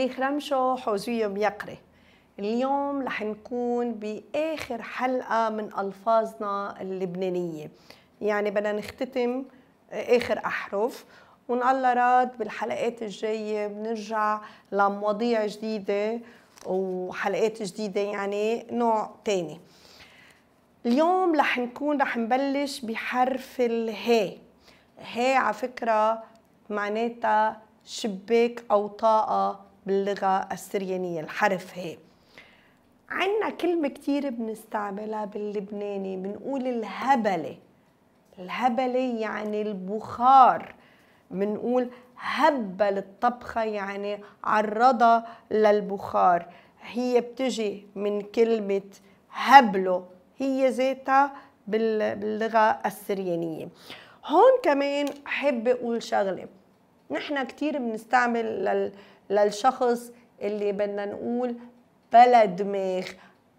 مريخ رمشو حوزيوم يقري اليوم رح نكون باخر حلقه من الفاظنا اللبنانيه يعني بدنا نختتم اخر احرف وان الله راد بالحلقات الجايه بنرجع لمواضيع جديده وحلقات جديده يعني نوع تاني اليوم رح نكون رح نبلش بحرف الهاء هاء على فكره معناتها شباك او طاقه باللغة السريانية الحرف هي عنا كلمة كتير بنستعملها باللبناني بنقول الهبلة الهبلة يعني البخار بنقول هبل الطبخة يعني عرضها للبخار هي بتجي من كلمة هبله هي ذاتها باللغة السريانية هون كمان أحب أقول شغلة نحن كتير بنستعمل للشخص اللي بدنا نقول بلا دماغ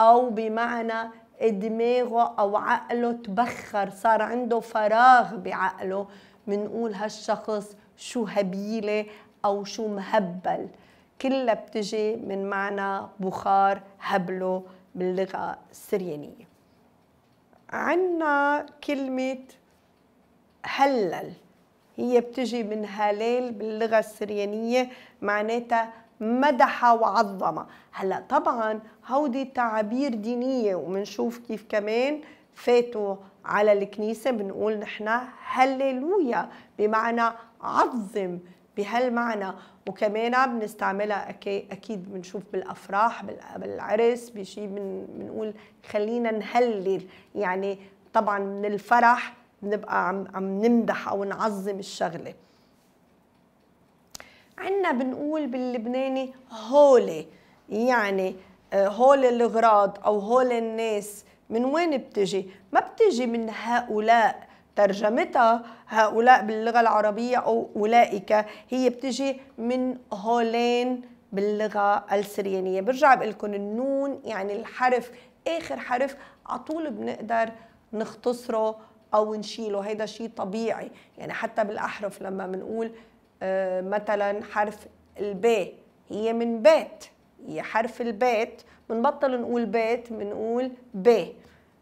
او بمعنى دماغه او عقله تبخر صار عنده فراغ بعقله منقول هالشخص شو هبيله او شو مهبل كلها بتجي من معنى بخار هبله باللغه السريانيه عنا كلمه هلل هي بتجي من هلال باللغة السريانية معناتها مدح وعظم هلا طبعا هودي تعابير دينية ومنشوف كيف كمان فاتوا على الكنيسة بنقول نحن هللويا بمعنى عظم بهالمعنى وكمان بنستعملها اكيد بنشوف بالافراح بالعرس بشيء بنقول خلينا نهلل يعني طبعا من الفرح بنبقى عم عم نمدح او نعظم الشغله عنا بنقول باللبناني هولي يعني آه، هول الاغراض او هول الناس من وين بتجي ما بتجي من هؤلاء ترجمتها هؤلاء باللغة العربية أو أولئك هي بتجي من هولين باللغة السريانية برجع بقول لكم النون يعني الحرف آخر حرف على طول بنقدر نختصره او نشيله هيدا شيء طبيعي يعني حتى بالاحرف لما بنقول آه، مثلا حرف الباء هي من بيت هي حرف البيت بنبطل نقول بيت بنقول ب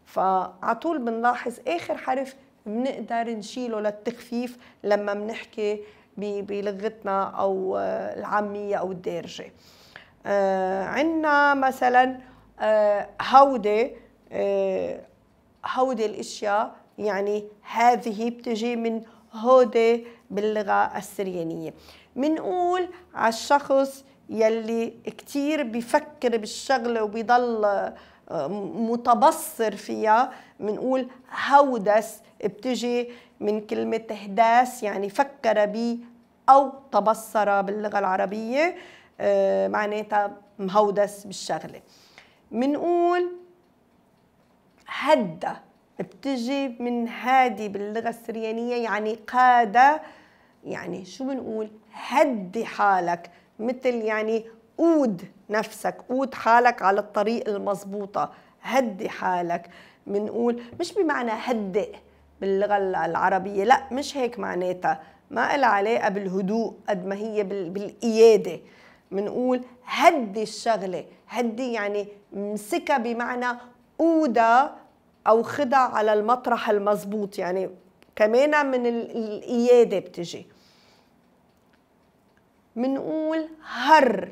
فعلى طول بنلاحظ اخر حرف بنقدر نشيله للتخفيف لما بنحكي بلغتنا او آه، العاميه او الدارجه آه عندنا مثلا آه هودي آه هودي الاشياء يعني هذه بتجي من هودي باللغة السريانية منقول على الشخص يلي كتير بفكر بالشغلة وبيضل آه، متبصر فيها منقول هودس بتجي من كلمة هداس يعني فكر بي أو تبصر باللغة العربية آه، معناتها مهودس بالشغلة منقول هدى بتجي من هادي باللغه السريانيه يعني قاده يعني شو بنقول هدي حالك مثل يعني قود نفسك قود حالك على الطريق المضبوطه هدي حالك بنقول مش بمعنى هدئ باللغه العربيه لا مش هيك معناتها ما لها علاقه بالهدوء قد ما هي بالقياده بنقول هدي الشغله هدي يعني مسكة بمعنى قودة او خدع على المطرح المظبوط يعني كمان من القياده بتجي منقول هر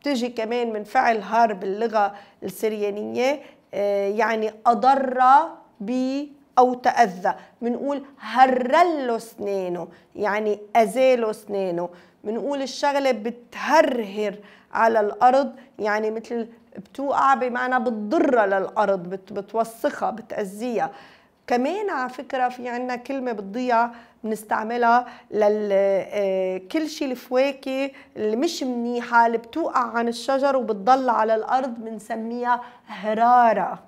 بتجي كمان من فعل هر باللغه السريانيه آه، يعني اضر ب أو تأذى بنقول هرله سنانه يعني أزاله سنانه بنقول الشغلة بتهرهر على الأرض يعني مثل بتوقع بمعنى بتضرها للأرض بتوسخها بتأذيها كمان على فكرة في عنا كلمة بتضيع بنستعملها لكل آه، شيء الفواكه اللي مش منيحة اللي بتوقع عن الشجر وبتضل على الأرض بنسميها هرارة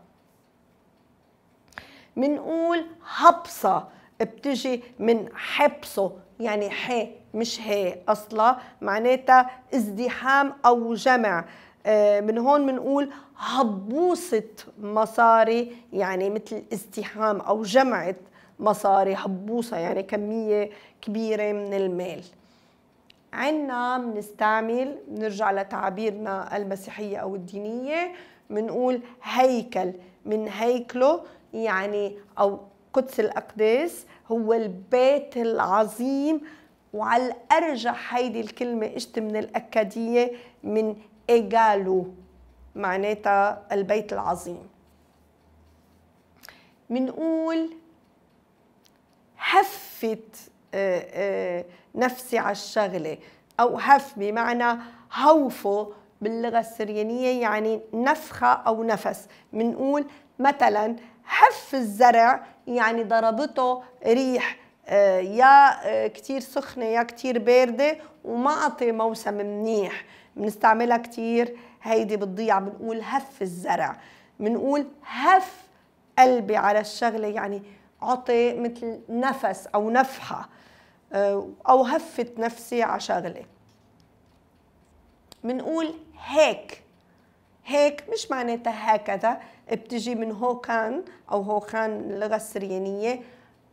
منقول هبصة بتجي من حبصه يعني حي مش هي أصلا معناتها ازدحام أو جمع آه، من هون بنقول هبوصة مصاري يعني مثل ازدحام أو جمعة مصاري هبوصة يعني كمية كبيرة من المال عنا بنستعمل بنرجع لتعابيرنا المسيحية أو الدينية بنقول هيكل من هيكله يعني أو قدس الأقداس هو البيت العظيم وعلى الأرجح هيدي الكلمة اجت من الأكادية من إيجالو معناتها البيت العظيم منقول هفت آه، آه، نفسي على الشغلة أو هف بمعنى هوفه باللغة السريانية يعني نفخة أو نفس منقول مثلاً حف الزرع يعني ضربته ريح آه، يا آه، كتير سخنة يا كتير باردة وما أعطي موسم منيح بنستعملها كتير هيدي بتضيع بنقول هف الزرع بنقول هف قلبي على الشغلة يعني عطي مثل نفس أو نفحة آه، أو هفت نفسي على شغلة بنقول هيك هيك مش معناتها هكذا بتجي من هوكان أو هوخان اللغة السريانية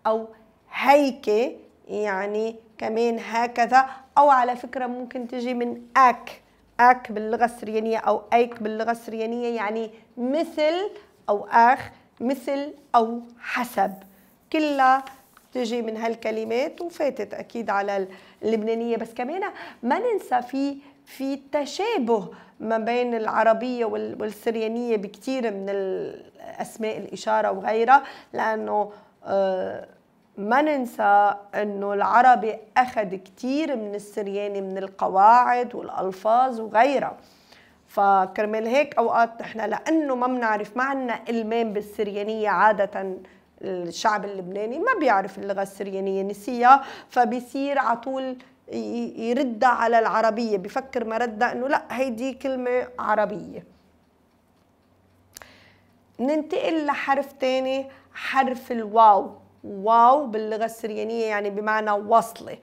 أو هيك يعني كمان هكذا أو على فكرة ممكن تجي من أك أك باللغة السريانية أو أيك باللغة السريانية يعني مثل أو أخ مثل أو حسب كلها تجي من هالكلمات وفاتت أكيد على اللبنانية بس كمان ما ننسى في في تشابه ما بين العربية والسريانية بكثير من الأسماء الإشارة وغيرها لأنه آه، ما ننسى أنه العربي أخذ كثير من السرياني من القواعد والألفاظ وغيرها فكرمال هيك أوقات نحن لأنه ما بنعرف ما عندنا إلمام بالسريانية عادةً الشعب اللبناني ما بيعرف اللغة السريانية نسيها فبيصير على طول يردها على العربية بفكر ردها أنه لا هيدي كلمة عربية ننتقل لحرف تاني حرف الواو واو باللغة السريانية يعني بمعنى وصلة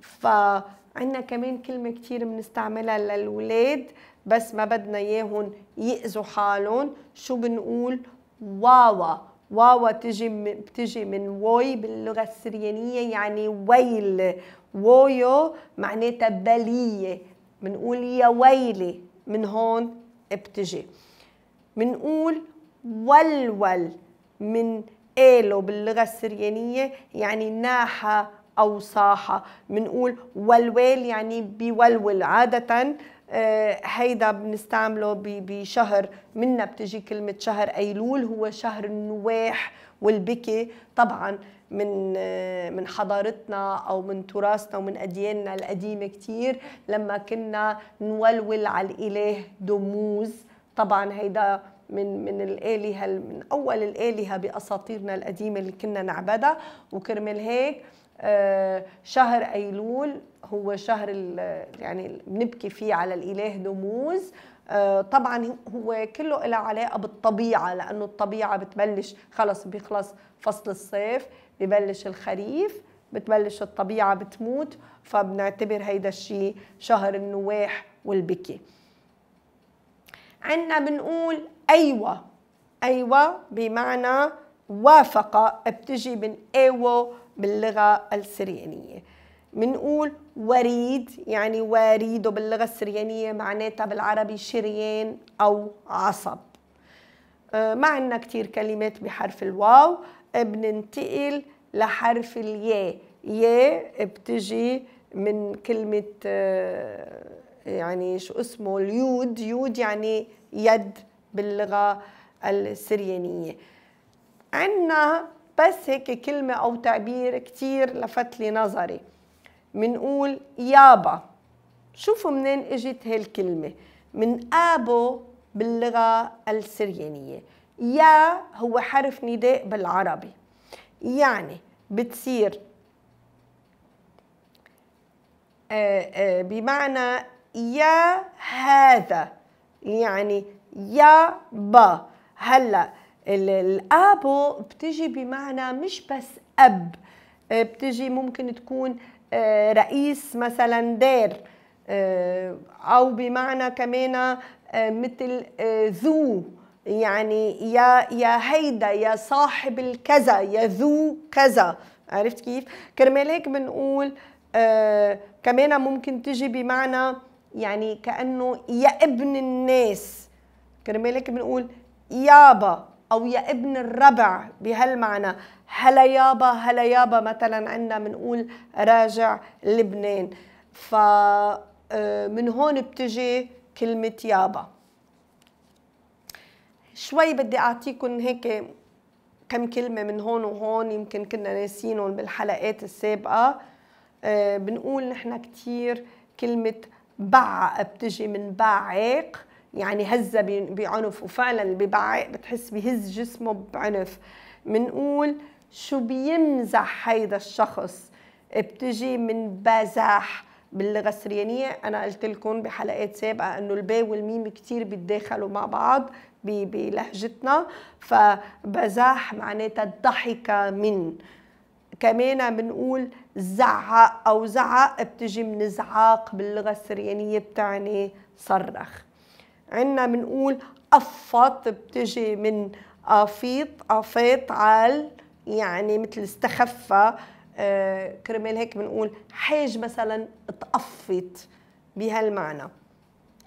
فعندنا كمان كلمة كتير بنستعملها للولاد بس ما بدنا إياهم يأذوا حالهم شو بنقول واوا واوا تجي بتجي من وي باللغه السريانيه يعني ويل وويو معناتها بليه بنقول يا ويلي من هون بتجي بنقول ولول من الو باللغه السريانيه يعني ناحه أو صاحة بنقول ولوال يعني بيولول عادة آه، هيدا بنستعمله بشهر منا بتجي كلمة شهر أيلول هو شهر النواح والبكي طبعا من آه، من حضارتنا او من تراثنا ومن ادياننا القديمه كثير لما كنا نولول على الاله دموز طبعا هيدا من من الالهه من اول الالهه باساطيرنا القديمه اللي كنا نعبدها وكرمال هيك آه، شهر ايلول هو شهر يعني بنبكي فيه على الاله دموز آه، طبعا هو كله له علاقه بالطبيعه لانه الطبيعه بتبلش خلص بيخلص فصل الصيف ببلش الخريف بتبلش الطبيعه بتموت فبنعتبر هيدا الشيء شهر النواح والبكي عندنا بنقول ايوه ايوه بمعنى وافقة بتجي من ايوو باللغة السريانية منقول وريد يعني وريده باللغة السريانية معناتها بالعربي شريان أو عصب آه، ما عندنا كتير كلمات بحرف الواو آه، بننتقل لحرف الياء ياء بتجي من كلمة آه، يعني شو اسمه اليود يود يعني يد باللغة السريانية عنا بس هيك كلمة أو تعبير كتير لفت لي نظري منقول يابا شوفوا منين اجت هالكلمة من آبو باللغة السريانية يا هو حرف نداء بالعربي يعني بتصير آه، آه، بمعنى يا هذا يعني يا با هلأ الابو بتجي بمعنى مش بس اب آه، بتجي ممكن تكون آه، رئيس مثلا دار آه، او بمعنى كمان مثل ذو يعني يا يا هيدا يا صاحب الكذا يا ذو كذا عرفت كيف كرمال هيك بنقول كمان ممكن تجي بمعنى يعني كانه يا ابن الناس كرمال هيك بنقول يابا أو يا ابن الربع بهالمعنى هلا يابا هلا يابا مثلا عندنا بنقول راجع لبنان ف آه، من هون بتجي كلمة يابا شوي بدي أعطيكم هيك كم كلمة من هون وهون يمكن كنا ناسينهم بالحلقات السابقة آه، بنقول نحن كتير كلمة بع بتجي من باعق يعني هزة بعنف وفعلا ببعاق بتحس بهز جسمه بعنف منقول شو بيمزح هيدا الشخص بتجي من بزاح باللغة السريانية أنا قلت لكم بحلقات سابقة أنه الباء والميم كثير بيتداخلوا مع بعض بلهجتنا فبزاح معناتها الضحك من كمان بنقول زعق أو زعق بتجي من زعاق باللغة السريانية بتعني صرخ عنا بنقول قفط بتجي من أفيط أفيط عال يعني مثل استخفى آه، كرمال هيك بنقول حاج مثلا تقفط بهالمعنى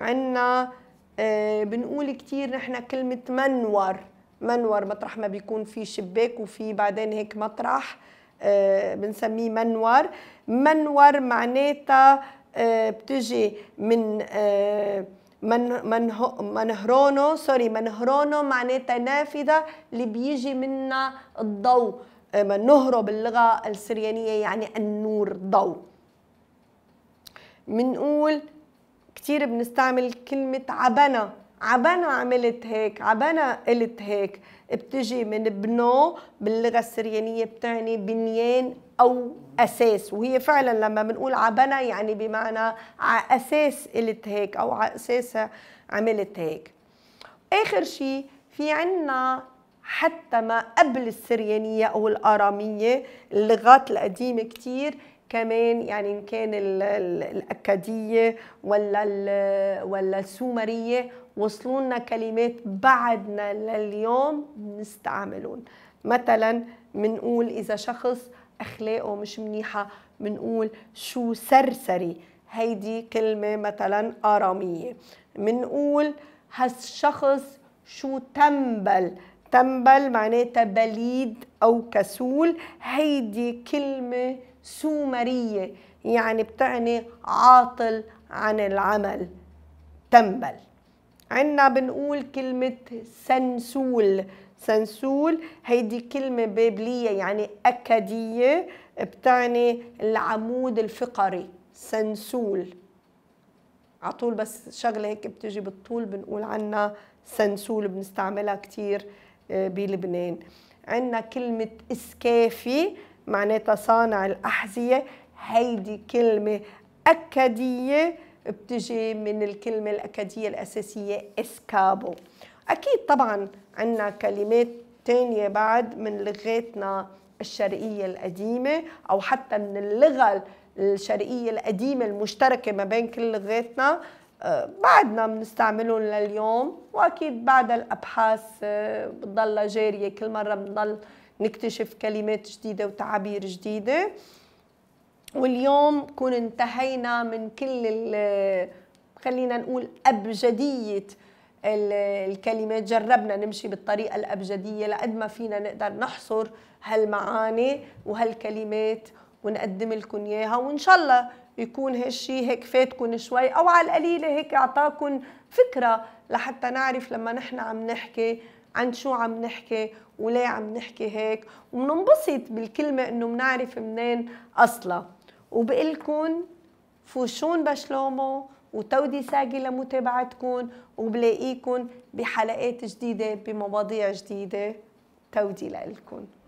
عنا آه، بنقول كثير نحن كلمة منور منور مطرح ما بيكون في شباك وفي بعدين هيك مطرح آه، بنسميه منور منور معناتها بتجي من من من هرونو سوري هرونو معناتها نافذه اللي بيجي منها الضوء آه، نهرو باللغه السريانيه يعني النور ضوء منقول كثير بنستعمل كلمه عبنا عبنا عملت هيك عبنا قلت هيك بتجي من بنو باللغه السريانيه بتعني بنيان او اساس وهي فعلا لما بنقول عبنا يعني بمعنى على اساس قلت هيك او على اساسها عملت هيك اخر شيء في عنا حتى ما قبل السريانية أو الآرامية اللغات القديمة كتير كمان يعني إن كان الأكادية ولا ولا السومرية وصلوا لنا كلمات بعدنا لليوم نستعملون مثلا منقول اذا شخص اخلاقه مش منيحه بنقول شو سرسري هيدي كلمه مثلا اراميه بنقول هالشخص شو تنبل تنبل معناتها بليد او كسول هيدي كلمه سومريه يعني بتعني عاطل عن العمل تنبل عنا بنقول كلمة سنسول سنسول هيدي كلمة بابلية يعني أكدية بتعني العمود الفقري سنسول على طول بس شغلة هيك بتجي بالطول بنقول عنها سنسول بنستعملها كتير آه، بلبنان عندنا كلمة إسكافي معناتها صانع الأحذية هيدي كلمة أكدية بتجي من الكلمة الأكادية الأساسية إسكابو أكيد طبعا عندنا كلمات تانية بعد من لغاتنا الشرقية القديمة أو حتى من اللغة الشرقية القديمة المشتركة ما بين كل لغاتنا آه، بعدنا بنستعملهم لليوم واكيد بعد الابحاث آه، بتضلها جاريه كل مره بنضل نكتشف كلمات جديده وتعابير جديده واليوم كون انتهينا من كل خلينا نقول أبجدية الكلمات جربنا نمشي بالطريقة الأبجدية لقد ما فينا نقدر نحصر هالمعاني وهالكلمات ونقدم لكم إياها وإن شاء الله يكون هالشي هيك فاتكم شوي أو على القليلة هيك أعطاكم فكرة لحتى نعرف لما نحن عم نحكي عن شو عم نحكي وليه عم نحكي هيك ومننبسط بالكلمة إنه منعرف منين أصلاً وبقلكن فوشون بشلومو وتودي ساقي لمتابعتكن وبلاقيكن بحلقات جديدة بمواضيع جديدة تودي لإلكن